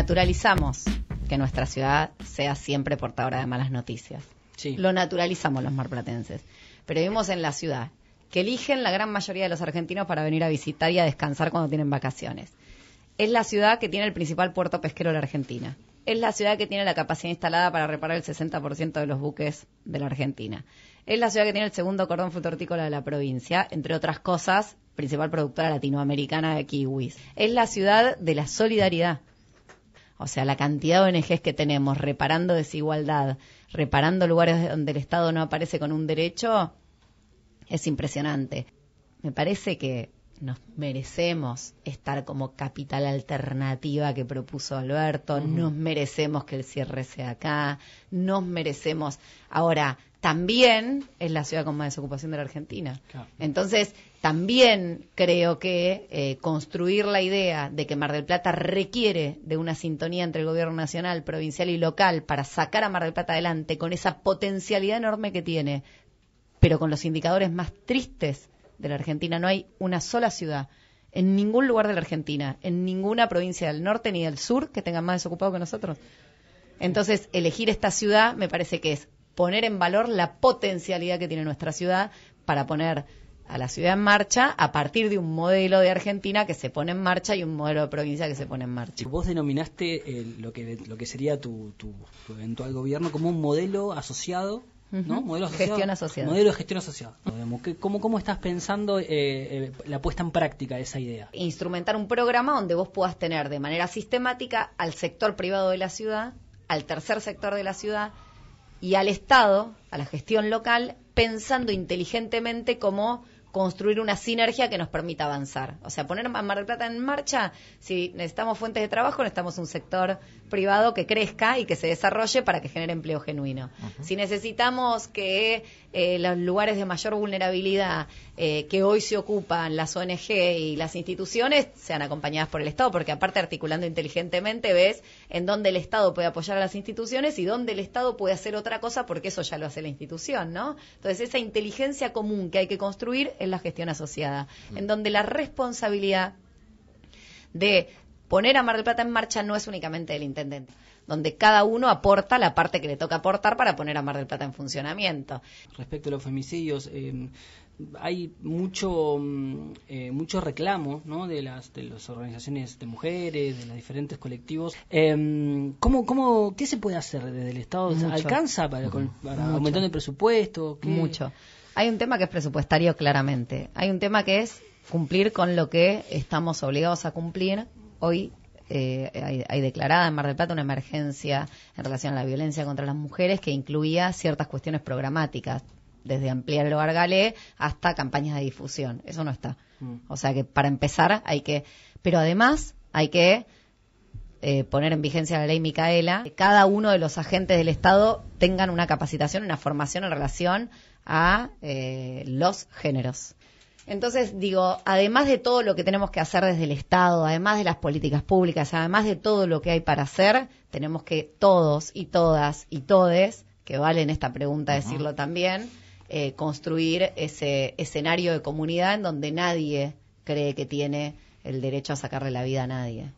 naturalizamos que nuestra ciudad sea siempre portadora de malas noticias. Lo naturalizamos los marplatenses. Pero vivimos en la ciudad, que eligen la gran mayoría de los argentinos para venir a visitar y a descansar cuando tienen vacaciones. Es la ciudad que tiene el principal puerto pesquero de la Argentina. Es la ciudad que tiene la capacidad instalada para reparar el 60% de los buques de la Argentina. Es la ciudad que tiene el segundo cordón frutícola de la provincia, entre otras cosas, principal productora latinoamericana de kiwis. Es la ciudad de la solidaridad. O sea, la cantidad de ONGs que tenemos reparando desigualdad, reparando lugares donde el Estado no aparece con un derecho, es impresionante. Me parece que nos merecemos estar como capital alternativa que propuso Alberto, nos merecemos que el cierre sea acá, nos merecemos ahora también es la ciudad con más desocupación de la Argentina. Entonces, también creo que eh, construir la idea de que Mar del Plata requiere de una sintonía entre el gobierno nacional, provincial y local para sacar a Mar del Plata adelante con esa potencialidad enorme que tiene, pero con los indicadores más tristes de la Argentina. No hay una sola ciudad en ningún lugar de la Argentina, en ninguna provincia del norte ni del sur que tenga más desocupado que nosotros. Entonces, elegir esta ciudad me parece que es poner en valor la potencialidad que tiene nuestra ciudad para poner a la ciudad en marcha a partir de un modelo de Argentina que se pone en marcha y un modelo de provincia que se pone en marcha. Vos denominaste eh, lo, que, lo que sería tu, tu eventual gobierno como un modelo asociado Modelo gestión asociada. Modelo de gestión asociada. ¿Cómo, cómo estás pensando eh, eh, la puesta en práctica de esa idea? Instrumentar un programa donde vos puedas tener de manera sistemática al sector privado de la ciudad, al tercer sector de la ciudad y al Estado, a la gestión local, pensando inteligentemente como construir una sinergia que nos permita avanzar. O sea, poner más Mar Plata en marcha, si necesitamos fuentes de trabajo, necesitamos un sector privado que crezca y que se desarrolle para que genere empleo genuino. Si necesitamos que eh, los lugares de mayor vulnerabilidad eh, que hoy se ocupan las ONG y las instituciones sean acompañadas por el Estado, porque aparte articulando inteligentemente ves en dónde el Estado puede apoyar a las instituciones y dónde el Estado puede hacer otra cosa, porque eso ya lo hace la institución, ¿no? Entonces esa inteligencia común que hay que construir es la gestión asociada, en mm. donde la responsabilidad de poner a Mar del Plata en marcha no es únicamente el intendente, donde cada uno aporta la parte que le toca aportar para poner a Mar del Plata en funcionamiento. Respecto a los femicidios, em, hay mucho mm, eh, mucho reclamo de las de las organizaciones de mujeres de los diferentes colectivos em, ¿cómo, cómo qué se puede hacer desde el estado alcanza para, aumentar el presupuesto mucho hay un tema que es presupuestario claramente hay un tema que es cumplir con lo que estamos obligados a cumplir hoy eh, hay, declarada en Mar del Plata una emergencia en relación a la violencia contra las mujeres que incluía ciertas cuestiones programáticas, desde ampliar el hogar galé hasta campañas de difusión. Eso no está. Mm. O sea que para empezar hay que... Pero además hay que eh, poner en vigencia la ley Micaela, que cada uno de los agentes del Estado tengan una capacitación, una formación en relación a eh, los géneros. Entonces, digo, además de todo lo que tenemos que hacer desde el Estado, además de las políticas públicas, además de todo lo que hay para hacer, tenemos que todos y todas y todes, que vale en esta pregunta decirlo también, eh, construir ese escenario de comunidad en donde nadie cree que tiene el derecho a sacarle la vida a nadie.